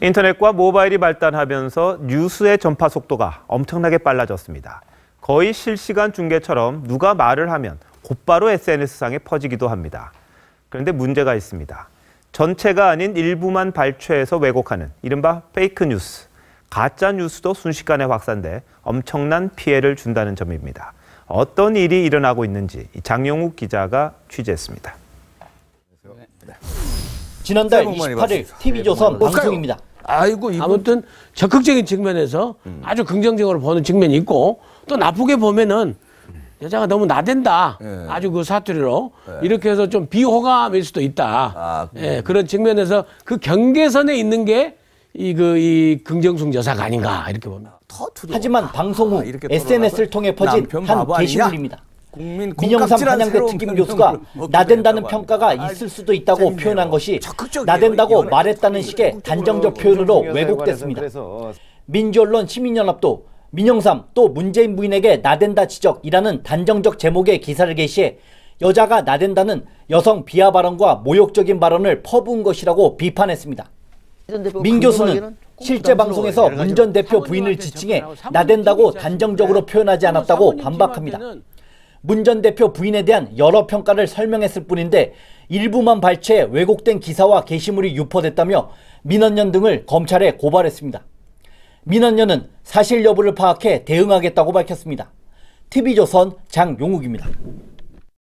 인터넷과 모바일이 발달하면서 뉴스의 전파 속도가 엄청나게 빨라졌습니다. 거의 실시간 중계처럼 누가 말을 하면 곧바로 SNS상에 퍼지기도 합니다. 그런데 문제가 있습니다. 전체가 아닌 일부만 발췌해서 왜곡하는 이른바 페이크 뉴스, 가짜 뉴스도 순식간에 확산돼 엄청난 피해를 준다는 점입니다. 어떤 일이 일어나고 있는지 장영욱 기자가 취재했습니다. 지난달 28일 TV조선 방송입니다. 아이고 아무튼 적극적인 측면에서 음. 아주 긍정적으로 보는 측면이 있고 또 나쁘게 보면은 여자가 너무 나댄다. 예. 아주 그 사투리로 예. 이렇게 해서 좀 비호감일 수도 있다. 아, 예, 그런 측면에서 그 경계선에 있는 게 이 그이 그, 이 긍정숙 여사가 아닌가 이렇게 봅니다. 하지만 방송 후 아, SNS를 통해 퍼진 한 게시물입니다. 민영삼 한양대 특임 교수가 나댄다는 평가가 합니 있을 수도 있다고 표현한 것이 나댄다고 말했다는 식의 단정적 표현으로 왜곡됐습니다. 민주언론 시민연합도 민영삼 또 문재인 부인에게 나댄다 지적이라는 단정적 제목의 기사를 게시해 여자가 나댄다는 여성 비하 발언과 모욕적인 발언을 퍼부은 것이라고 비판했습니다. 민 교수는 실제 방송에서 문 전 대표 부인을 지칭해 나댄다고 단정적으로 표현하지 않았다고 반박합니다. 문전 대표 부인에 대한 여러 평가를 설명했을 뿐인데 일부만 발췌해 왜곡된 기사와 게시물이 유포됐다며 민원연 등을 검찰에 고발했습니다. 민원연은 사실 여부를 파악해 대응하겠다고 밝혔습니다. TV조선 장용욱입니다.